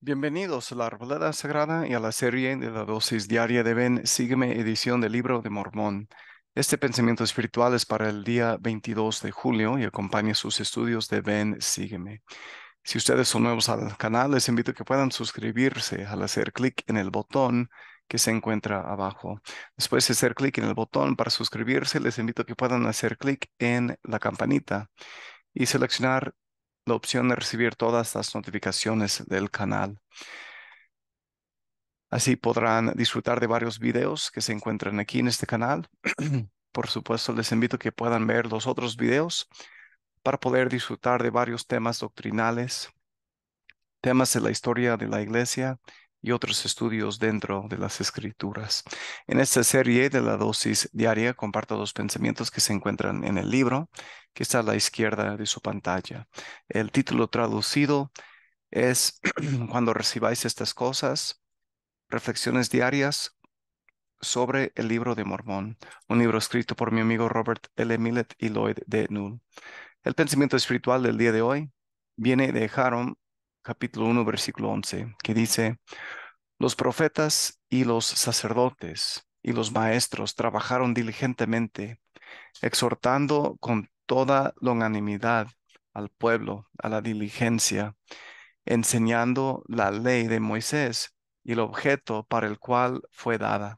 Bienvenidos a la Arboleda Sagrada y a la serie de la dosis diaria de Ben Sígueme, edición del Libro de Mormón. Este pensamiento espiritual es para el día 22 de julio y acompaña sus estudios de Ben Sígueme. Si ustedes son nuevos al canal, les invito a que puedan suscribirse al hacer clic en el botón que se encuentra abajo. Después de hacer clic en el botón para suscribirse, les invito a que puedan hacer clic en la campanita y seleccionar la opción de recibir todas las notificaciones del canal. Así podrán disfrutar de varios videos que se encuentran aquí en este canal. Por supuesto, les invito a que puedan ver los otros videos para poder disfrutar de varios temas doctrinales, temas de la historia de la iglesia otros estudios dentro de las escrituras. En esta serie de la dosis diaria comparto los pensamientos que se encuentran en el libro que está a la izquierda de su pantalla. El título traducido es Cuando recibáis estas cosas, reflexiones diarias sobre el libro de Mormón, un libro escrito por mi amigo Robert L. Millet y Lloyd D. Null. El pensamiento espiritual del día de hoy viene de Haron capítulo 1, versículo 11, que dice, los profetas y los sacerdotes y los maestros trabajaron diligentemente, exhortando con toda longanimidad al pueblo a la diligencia, enseñando la ley de Moisés y el objeto para el cual fue dada,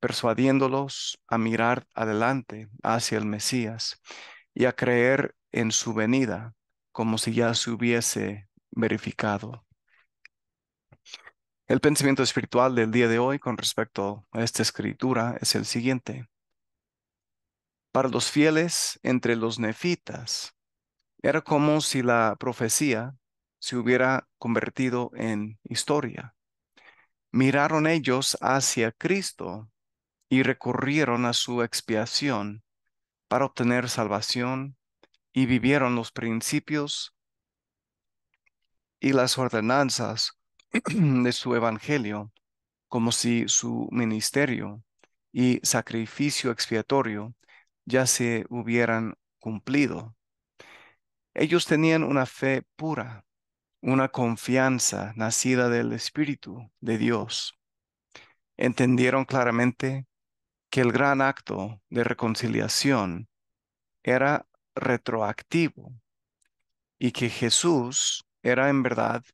persuadiéndolos a mirar adelante hacia el Mesías y a creer en su venida, como si ya se hubiese verificado. El pensamiento espiritual del día de hoy con respecto a esta escritura es el siguiente. Para los fieles entre los nefitas, era como si la profecía se hubiera convertido en historia. Miraron ellos hacia Cristo y recurrieron a su expiación para obtener salvación y vivieron los principios y las ordenanzas de su evangelio como si su ministerio y sacrificio expiatorio ya se hubieran cumplido. Ellos tenían una fe pura, una confianza nacida del Espíritu de Dios. Entendieron claramente que el gran acto de reconciliación era retroactivo y que Jesús era en verdad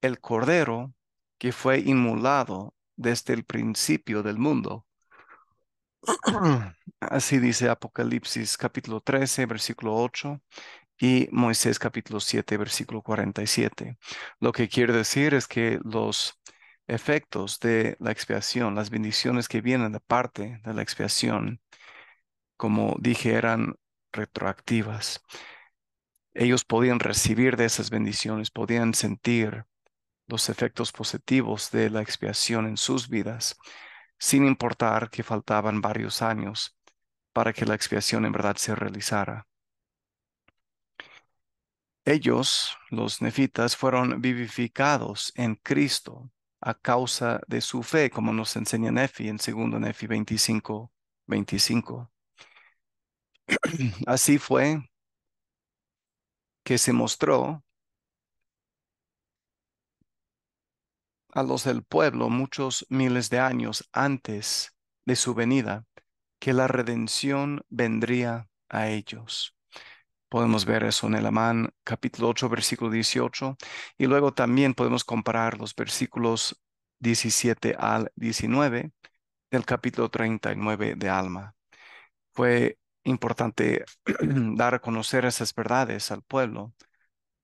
el Cordero que fue inmolado desde el principio del mundo. Así dice Apocalipsis capítulo 13, versículo 8 y Moisés capítulo 7, versículo 47. Lo que quiere decir es que los efectos de la expiación, las bendiciones que vienen de parte de la expiación, como dije, eran retroactivas ellos podían recibir de esas bendiciones, podían sentir los efectos positivos de la expiación en sus vidas, sin importar que faltaban varios años para que la expiación en verdad se realizara. Ellos, los nefitas, fueron vivificados en Cristo a causa de su fe, como nos enseña Nefi en 2 Nefi 25, 25. Así fue que se mostró a los del pueblo muchos miles de años antes de su venida, que la redención vendría a ellos. Podemos ver eso en el Amán capítulo 8, versículo 18, y luego también podemos comparar los versículos 17 al 19 del capítulo 39 de Alma. Fue importante dar a conocer esas verdades al pueblo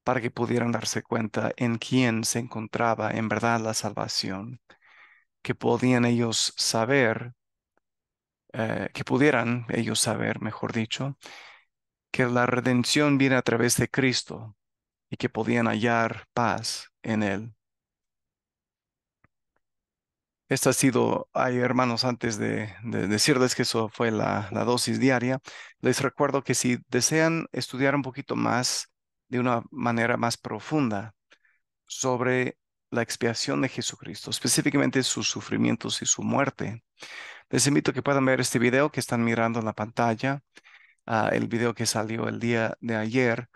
para que pudieran darse cuenta en quién se encontraba en verdad la salvación, que podían ellos saber, eh, que pudieran ellos saber, mejor dicho, que la redención viene a través de Cristo y que podían hallar paz en Él. Esta ha sido, ay hermanos, antes de, decirles que eso fue la, dosis diaria, les recuerdo que si desean estudiar un poquito más, de una manera más profunda, sobre la expiación de Jesucristo, específicamente sus sufrimientos y su muerte, les invito a que puedan ver este video que están mirando en la pantalla, ah, el video que salió el día de ayer,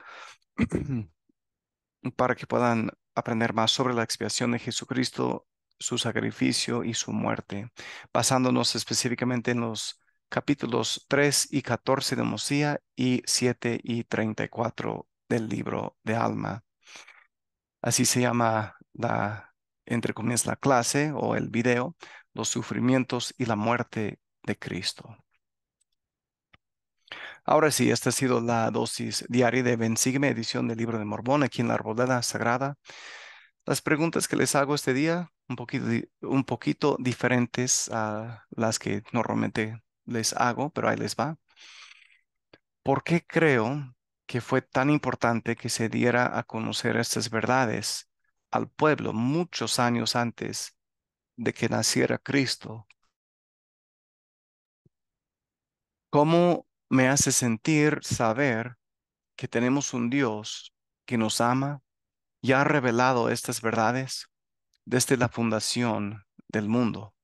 para que puedan aprender más sobre la expiación de Jesucristo su sacrificio y su muerte, basándonos específicamente en los capítulos 3 y 14 de Mosía y 7 y 34 del libro de Alma. Así se llama la, entre la clase o el video, los sufrimientos y la muerte de Cristo. Ahora sí, esta ha sido la dosis diaria de sigme edición del libro de morbón aquí en la Arboleda Sagrada. Las preguntas que les hago este día un poquito, un poquito diferentes a las que normalmente les hago, pero ahí les va. ¿Por qué creo que fue tan importante que se diera a conocer estas verdades al pueblo muchos años antes de que naciera Cristo? ¿Cómo me hace sentir saber que tenemos un Dios que nos ama y ha revelado estas verdades? desde la fundación del mundo.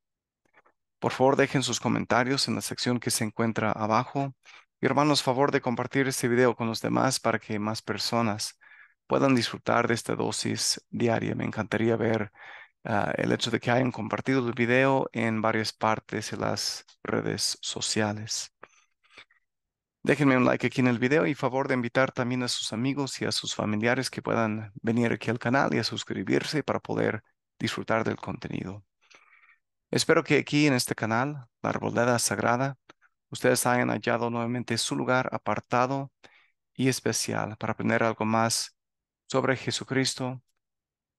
Por favor, dejen sus comentarios en la sección que se encuentra abajo. Y hermanos, favor de compartir este video con los demás para que más personas puedan disfrutar de esta dosis diaria. Me encantaría ver ah, el hecho de que hayan compartido el video en varias partes de las redes sociales. Déjenme un like aquí en el video y favor de invitar también a sus amigos y a sus familiares que puedan venir aquí al canal y a suscribirse para poder disfrutar del contenido. Espero que aquí en este canal, La Arboleda Sagrada, ustedes hayan hallado nuevamente su lugar apartado y especial para aprender algo más sobre Jesucristo,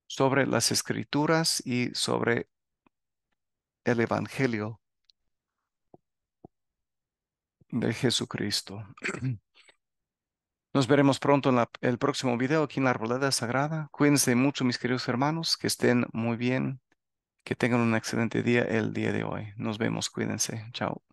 sobre las escrituras y sobre el Evangelio de Jesucristo. Nos veremos pronto en el próximo video aquí en la Arboleda Sagrada. Cuídense mucho, mis queridos hermanos, que estén muy bien, que tengan un excelente día el día de hoy. Nos vemos, cuídense. Chao.